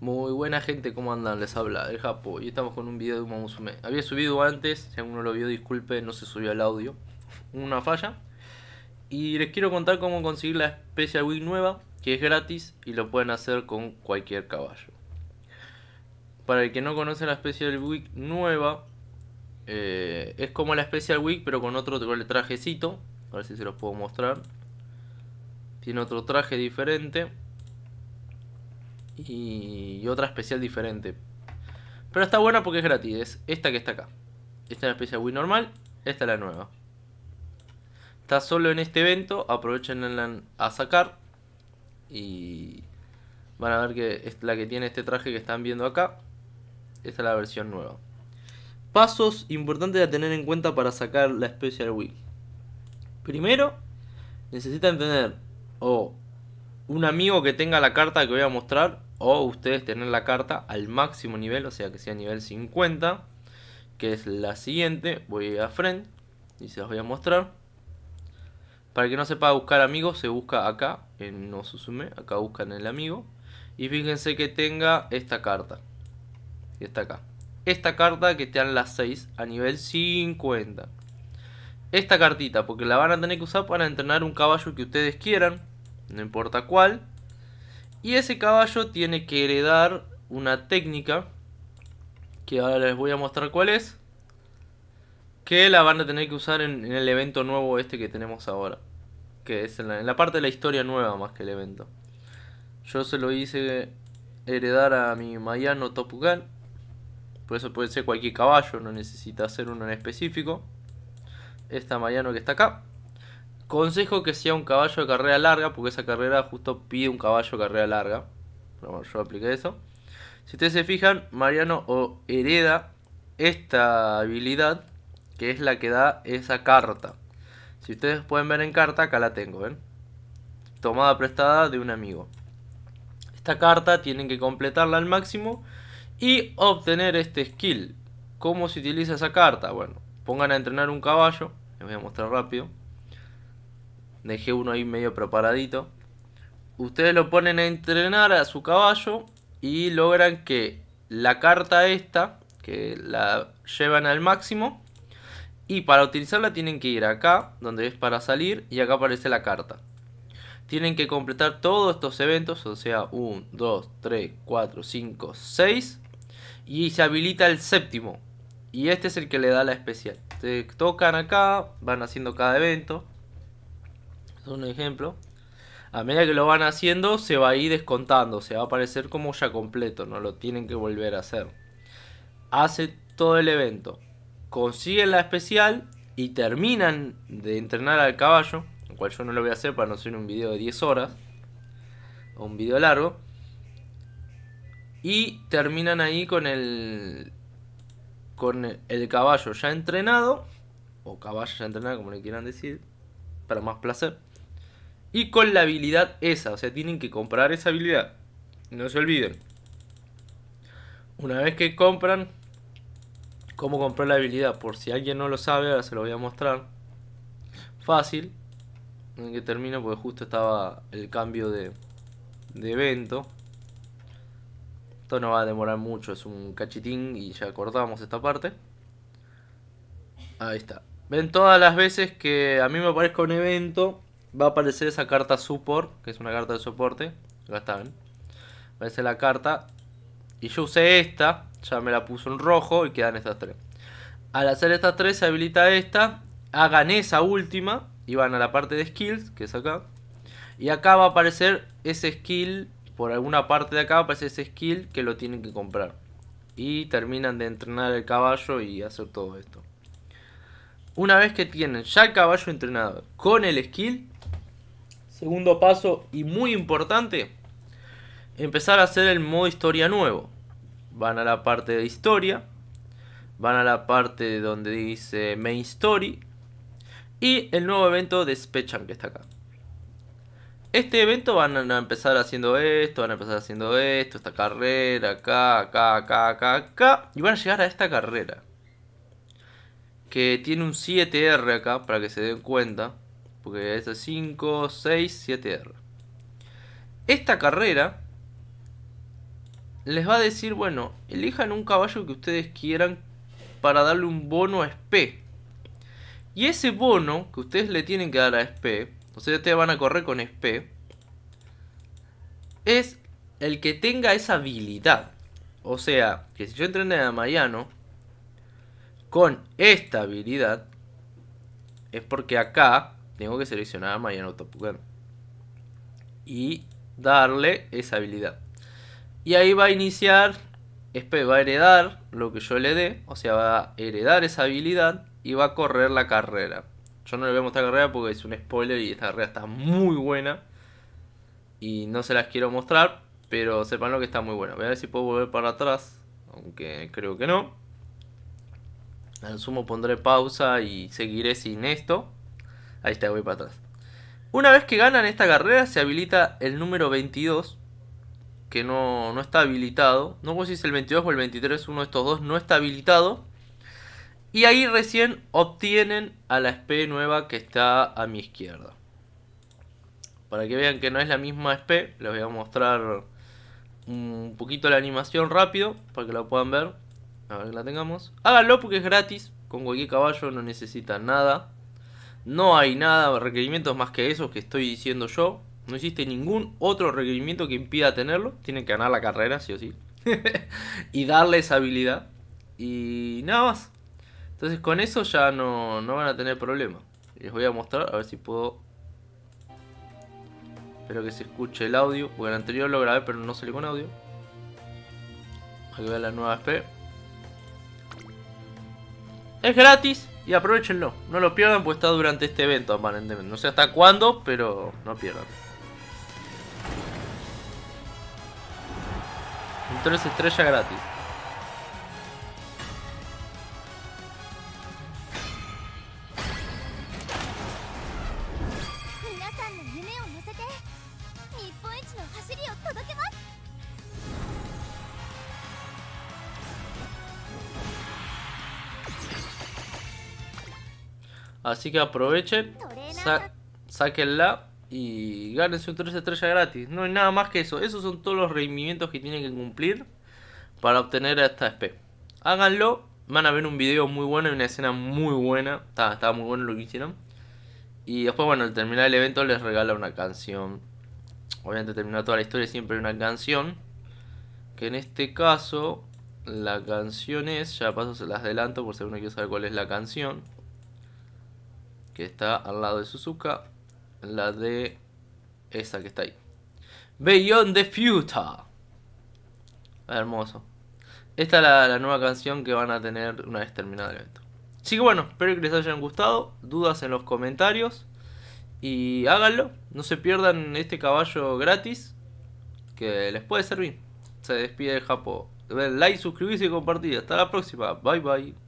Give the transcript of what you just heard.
Muy buena gente, ¿cómo andan? Les habla el Japo y estamos con un video de un Había subido antes, si alguno lo vio, disculpe, no se subió el audio. Una falla. Y les quiero contar cómo conseguir la especie Wig nueva, que es gratis y lo pueden hacer con cualquier caballo. Para el que no conoce la especie Wig nueva, eh, es como la especie Wig pero con otro trajecito. A ver si se los puedo mostrar. Tiene otro traje diferente y otra especial diferente. Pero está buena porque es gratis, esta que está acá. Esta es la especial Wii normal, esta es la nueva. Está solo en este evento, aprovechen a sacar y van a ver que es la que tiene este traje que están viendo acá. Esta es la versión nueva. Pasos importantes a tener en cuenta para sacar la especial Wii. Primero, necesitan tener o un amigo que tenga la carta que voy a mostrar o ustedes tener la carta al máximo nivel, o sea que sea nivel 50, que es la siguiente, voy a frente y se las voy a mostrar. Para que no sepa buscar amigos, se busca acá, en no susume, acá buscan el amigo. Y fíjense que tenga esta carta, Y está acá. Esta carta que te dan las 6 a nivel 50. Esta cartita, porque la van a tener que usar para entrenar un caballo que ustedes quieran, no importa cuál y ese caballo tiene que heredar una técnica, que ahora les voy a mostrar cuál es, que la van a tener que usar en, el evento nuevo este que tenemos ahora. Que es en la, parte de la historia nueva más que el evento. Yo se lo hice heredar a mi Mayano Topugal Por eso puede ser cualquier caballo, no necesita ser uno en específico. Esta Mayano que está acá. Consejo que sea un caballo de carrera larga, porque esa carrera justo pide un caballo de carrera larga. Pero yo apliqué eso. Si ustedes se fijan, Mariano o hereda esta habilidad, que es la que da esa carta. Si ustedes pueden ver en carta, acá la tengo, ¿ven? Tomada prestada de un amigo. Esta carta tienen que completarla al máximo y obtener este skill. ¿Cómo se utiliza esa carta? Bueno, pongan a entrenar un caballo. Les voy a mostrar rápido. Dejé uno ahí medio preparadito. Ustedes lo ponen a entrenar a su caballo y logran que la carta esta, que la llevan al máximo. Y para utilizarla tienen que ir acá, donde es para salir, y acá aparece la carta. Tienen que completar todos estos eventos, o sea, 1, 2, 3, 4, 5, 6. Y se habilita el séptimo. Y este es el que le da la especial. Te tocan acá, van haciendo cada evento un ejemplo. A medida que lo van haciendo, se va a ir descontando, se va a aparecer como ya completo, no lo tienen que volver a hacer. Hace todo el evento, consiguen la especial y terminan de entrenar al caballo, lo cual yo no lo voy a hacer para no ser un video de 10 horas, o un video largo. Y terminan ahí con el, con el caballo ya entrenado, o caballo ya entrenado, como le quieran decir, para más placer y con la habilidad esa. O sea, tienen que comprar esa habilidad. No se olviden. Una vez que compran, ¿cómo comprar la habilidad? Por si alguien no lo sabe, ahora se lo voy a mostrar. Fácil. En que termino porque justo estaba el cambio de, de evento. Esto no va a demorar mucho, es un cachitín y ya cortamos esta parte. Ahí está. Ven todas las veces que a mí me aparezca un evento, va a aparecer esa carta support, que es una carta de soporte. Acá está, a Aparece la carta. Y yo usé esta, ya me la puso en rojo y quedan estas tres. Al hacer estas tres se habilita esta, hagan esa última y van a la parte de skills, que es acá. Y acá va a aparecer ese skill, por alguna parte de acá va aparecer ese skill que lo tienen que comprar. Y terminan de entrenar el caballo y hacer todo esto. Una vez que tienen ya el caballo entrenado con el skill, Segundo paso y muy importante, empezar a hacer el modo historia nuevo. Van a la parte de historia, van a la parte donde dice main story y el nuevo evento de Spechan que está acá. Este evento van a empezar haciendo esto, van a empezar haciendo esto, esta carrera, acá, acá, acá, acá, acá. Y van a llegar a esta carrera. Que tiene un 7R acá, para que se den cuenta. Que es 5, 6, 7R. Esta carrera les va a decir, bueno, elijan un caballo que ustedes quieran para darle un bono a SP. Y ese bono que ustedes le tienen que dar a SP, o sea, ustedes van a correr con SP, es el que tenga esa habilidad. O sea, que si yo entrené a Mariano con esta habilidad, es porque acá tengo que seleccionar a Mariano y darle esa habilidad. Y ahí va a iniciar, va a heredar lo que yo le dé, o sea, va a heredar esa habilidad y va a correr la carrera. Yo no le voy a mostrar carrera porque es un spoiler y esta carrera está muy buena. Y no se las quiero mostrar, pero sepan lo que está muy buena. Voy a ver si puedo volver para atrás, aunque creo que no. Al sumo pondré pausa y seguiré sin esto. Ahí está, voy para atrás. Una vez que ganan esta carrera, se habilita el número 22, que no, está habilitado. No sé si es el 22 o el 23, uno de estos dos no está habilitado. Y ahí recién obtienen a la SP nueva que está a mi izquierda. Para que vean que no es la misma SP, les voy a mostrar un poquito la animación rápido para que la puedan ver. A ver que la tengamos. Háganlo porque es gratis. Con cualquier caballo no necesita nada. No hay nada, requerimientos más que esos que estoy diciendo yo. No existe ningún otro requerimiento que impida tenerlo. Tienen que ganar la carrera, sí o sí. y darle esa habilidad. Y nada más. Entonces con eso ya no, van a tener problema. Les voy a mostrar, a ver si puedo... Espero que se escuche el audio. Porque el anterior lo grabé, pero no salió con audio. Aquí va la nueva SP. Es gratis. Y aprovechenlo, no lo pierdan porque está durante este evento aparentemente. No sé hasta cuándo, pero no pierdan. Entonces estrella gratis. Así que aprovechen, saquenla y gánense un 3 estrella gratis. No hay nada más que eso. Esos son todos los rendimientos que tienen que cumplir para obtener esta SP. Háganlo. Van a ver un video muy bueno y una escena muy buena. Estaba, muy bueno lo que hicieron. Y después, bueno, al terminar el evento les regala una canción. Obviamente terminar toda la historia siempre hay una canción. Que en este caso la canción es, ya paso se las adelanto por si alguno quiere saber cuál es la canción que está al lado de Suzuka, la de esa que está ahí. Beyond the Future. Hermoso. Esta es la, nueva canción que van a tener una vez terminado el evento. Así que bueno, espero que les hayan gustado. Dudas en los comentarios. Y háganlo. No se pierdan este caballo gratis. Que les puede servir. Se despide el Japo. Like, suscribirse y compartir. Hasta la próxima. Bye bye.